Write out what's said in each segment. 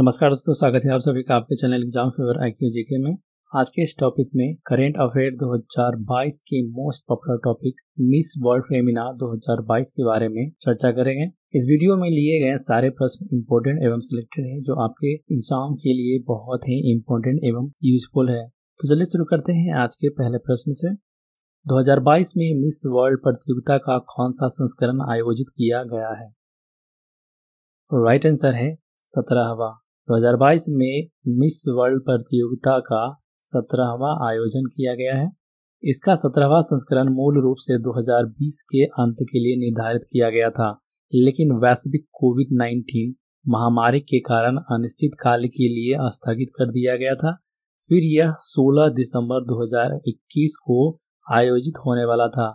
नमस्कार दोस्तों स्वागत है आप सभी का आपके channel exam favour I Q GK में आज के इस टॉपिक में करेंट अफेयर 2022 के most popular topic Miss World Femina 2022 के बारे में चर्चा करेंगे इस वीडियो में लिए गए सारे प्रश्न इम्पोर्टेंट एवं सिलेक्टेड हैं जो आपके एग्जाम के लिए बहुत ही इम्पोर्टेंट एवं यूजफुल है तो चलिए शुरू करते हैं आज के पहले प्रश्न से 2022 में मिस वर्ल्ड प्रतियोगिता का कौन सा संस्करण आयोजित किया गया है राइट आंसर है सत्रहवा 2022 में मिस वर्ल्ड प्रतियोगिता का सत्रहवा आयोजन किया गया है इसका सत्रहवा संस्करण मूल रूप से 2020 के अंत के लिए निर्धारित किया गया था लेकिन वैश्विक कोविड 19 महामारी के कारण अनिश्चित काल के लिए स्थगित कर दिया गया था फिर यह 16 दिसंबर 2021 को आयोजित होने वाला था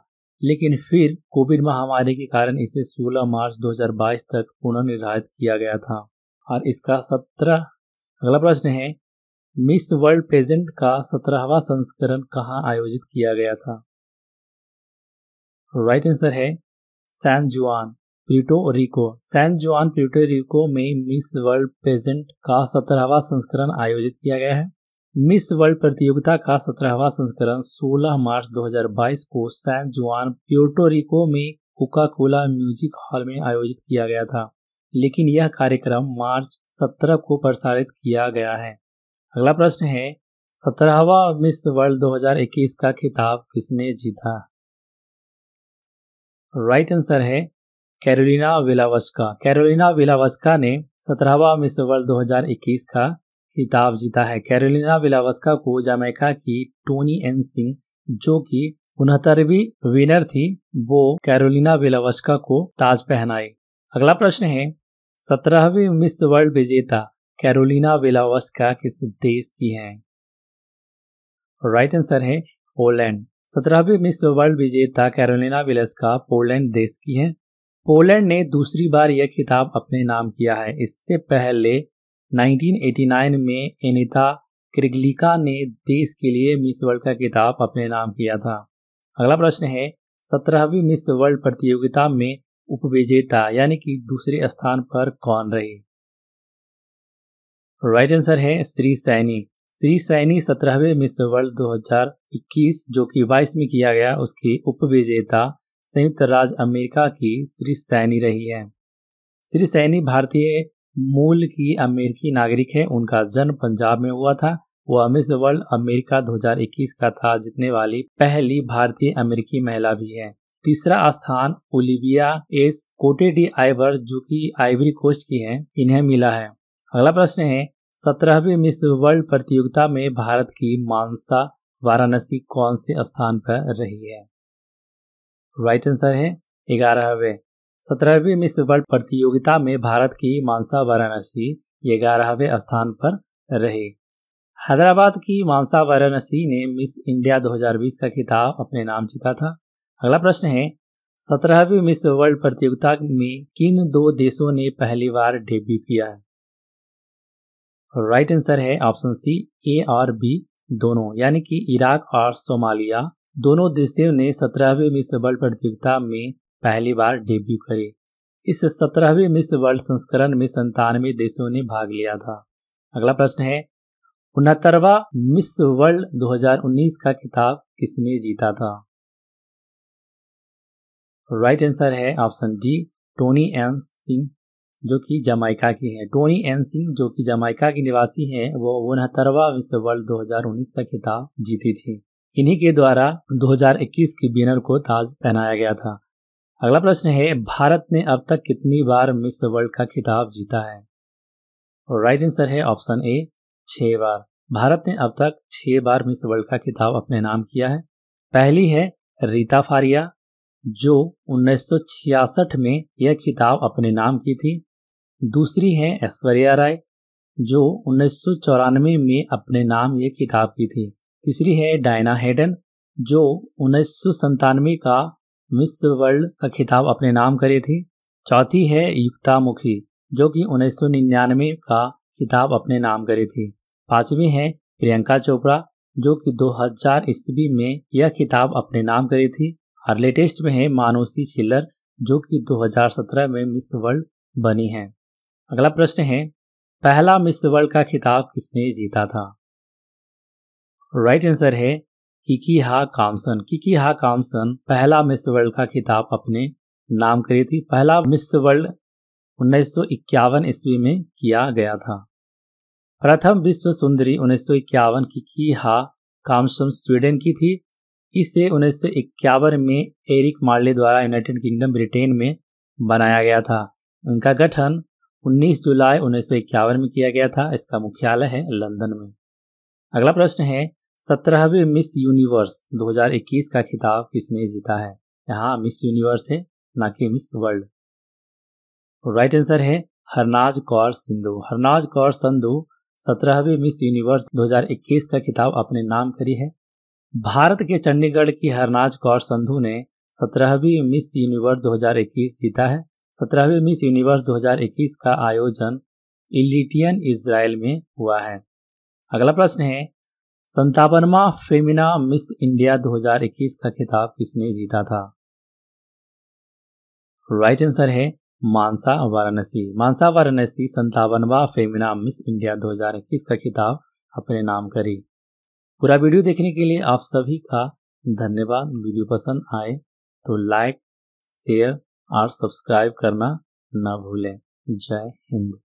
लेकिन फिर कोविड महामारी के कारण इसे 16 मार्च 2022 तक पुनः निर्धारित किया गया था और इसका सत्रह अगला प्रश्न है मिस वर्ल्ड पेजेंट का सत्रहवा संस्करण कहाँ आयोजित किया गया था राइट right आंसर है सैन जुआन प्यूटो रिको सैन जुआन प्यूटो रिको में मिस वर्ल्ड पेजेंट का सत्रहवा संस्करण आयोजित किया गया है मिस वर्ल्ड प्रतियोगिता का सत्रहवा संस्करण 16 मार्च 2022 को सैन जुआन प्योटोरिको में कोका कोला म्यूजिक हॉल में आयोजित किया गया था लेकिन यह कार्यक्रम मार्च 17 को प्रसारित किया गया है अगला प्रश्न है सत्रहवा मिस वर्ल्ड 2021 का खिताब किसने जीता राइट right आंसर है कैरोलिना विलावस्का कैरोलिना विलावस्का ने सत्रहवा मिस वर्ल्ड 2021 का खिताब जीता है कैरोलिना विलावस्का को जमैका की टोनी एन सिंह जो कि उनहत्तरवीं विनर थी वो कैरोलिना विलावस्का को ताज पहनाई अगला प्रश्न है सत्रहवीं मिस वर्ल्ड विजेता कैरोलिना विलावस्का किस देश की है राइट आंसर है पोलैंड सत्रहवीं मिस वर्ल्ड विजेता कैरोलिना वेलास्का पोलैंड देश की है पोलैंड ने दूसरी बार यह खिताब अपने नाम किया है इससे पहले 1989 में एनिता क्रिगलिका ने देश के लिए मिस वर्ल्ड का खिताब अपने नाम किया था अगला प्रश्न है सत्रहवीं मिस वर्ल्ड प्रतियोगिता में उपविजेता यानी कि दूसरे स्थान पर कौन रहे राइट आंसर है श्री सैनी श्री सैनी सत्रहवें मिस वर्ल्ड 2021 जो कि बाईस में किया गया उसकी उपविजेता संयुक्त राज्य अमेरिका की श्री सैनी रही है श्री सैनी भारतीय मूल की अमेरिकी नागरिक है उनका जन्म पंजाब में हुआ था वह मिस वर्ल्ड अमेरिका 2021 का था जीतने वाली पहली भारतीय अमेरिकी महिला भी है तीसरा स्थान ओलिविया एस कोटे डी आइवर जो कि आइवरी कोस्ट की हैं इन्हें मिला है अगला प्रश्न है सत्रहवीं मिस वर्ल्ड प्रतियोगिता में भारत की मानसा वाराणसी कौन से स्थान पर रही है राइट आंसर है ग्यारहवे सत्रहवीं मिस वर्ल्ड प्रतियोगिता में भारत की मानसा वाराणसी ग्यारहवें स्थान पर रही हैदराबाद की मानसा वाराणसी ने मिस इंडिया 2020 का खिताब अपने नाम जीता था अगला प्रश्न है सत्रहवीं मिस वर्ल्ड प्रतियोगिता में किन दो देशों ने पहली बार डेब्यू किया है राइट आंसर है ऑप्शन सी ए और बी दोनों यानी कि इराक और सोमालिया दोनों देशों ने सत्रहवीं मिस वर्ल्ड प्रतियोगिता में पहली बार डेब्यू करे इस सत्रहवीं मिस वर्ल्ड संस्करण में संतानवे देशों ने भाग लिया था अगला प्रश्न है उनहत्तरवा मिस वर्ल्ड 2019 का खिताब किसने जीता था राइट आंसर है option D Toni Ann Singh जो कि जमाइका की है टोनी एन सिंह जो कि जमाइका की निवासी हैं वो उनहत्तरवा विश्व वर्ल्ड 2019 का खिताब जीती थी इन्हीं के द्वारा 2021 की बिनर को ताज पहनाया गया था अगला प्रश्न है भारत ने अब तक कितनी बार मिस वर्ल्ड का खिताब जीता है और राइट आंसर है ऑप्शन ए छः बार भारत ने अब तक छः बार मिस वर्ल्ड का खिताब अपने नाम किया है पहली है रीता फारिया जो 1966 में यह किताब अपने नाम की थी दूसरी है ऐश्वर्या राय जो उन्नीस में अपने नाम ये किताब की थी तीसरी है डायना हेडन जो उन्नीस का मिस वर्ल्ड का खिताब अपने नाम करी थी चौथी है युक्ता मुखी जो कि उन्नीस का खिताब अपने नाम करी थी पांचवी है प्रियंका चोपड़ा जो कि 2000 ईस्वी में यह खिताब अपने नाम करी थी और लेटेस्ट में है मानुषी छिल्लर जो कि 2017 में मिस वर्ल्ड बनी हैं अगला प्रश्न है पहला मिस वर्ल्ड का खिताब किसने जीता था राइट आंसर है किकी हा कामसन किकी हा कामसन पहला मिस वर्ल्ड का खिताब अपने नाम करी थी पहला मिस वर्ल्ड उन्नीस ईस्वी में किया गया था प्रथम विश्व सुंदरी उन्नीस की हा कामसन स्वीडन की थी इसे उन्नीस में एरिक मार्ले द्वारा यूनाइटेड किंगडम ब्रिटेन में बनाया गया था उनका गठन 19 जुलाई उन्नीस में किया गया था इसका मुख्यालय है लंदन में अगला प्रश्न है सत्रहवें मिस यूनिवर्स 2021 का खिताब किसने जीता है यहाँ मिस यूनिवर्स है ना कि मिस वर्ल्ड राइट आंसर है हरनाज कौर सिंधु हरनाज कौर संधु सत्रहवीं मिस यूनिवर्स 2021 का खिताब अपने नाम करी है भारत के चंडीगढ़ की हरनाज कौर संधू ने सत्रहवीं मिस यूनिवर्स 2021 जीता है सत्रहवीं मिस यूनिवर्स 2021 का आयोजन इलिटियन इसराइल में हुआ है अगला प्रश्न है संतावनवा फेमिना मिस इंडिया 2021 का खिताब किसने जीता था राइट right आंसर है मानसा वाराणसी मानसा वाराणसी संतावनवा फेमिना मिस इंडिया 2021 का खिताब अपने नाम करी पूरा वीडियो देखने के लिए आप सभी का धन्यवाद वीडियो पसंद आए तो लाइक शेयर और सब्सक्राइब करना ना भूलें जय हिंद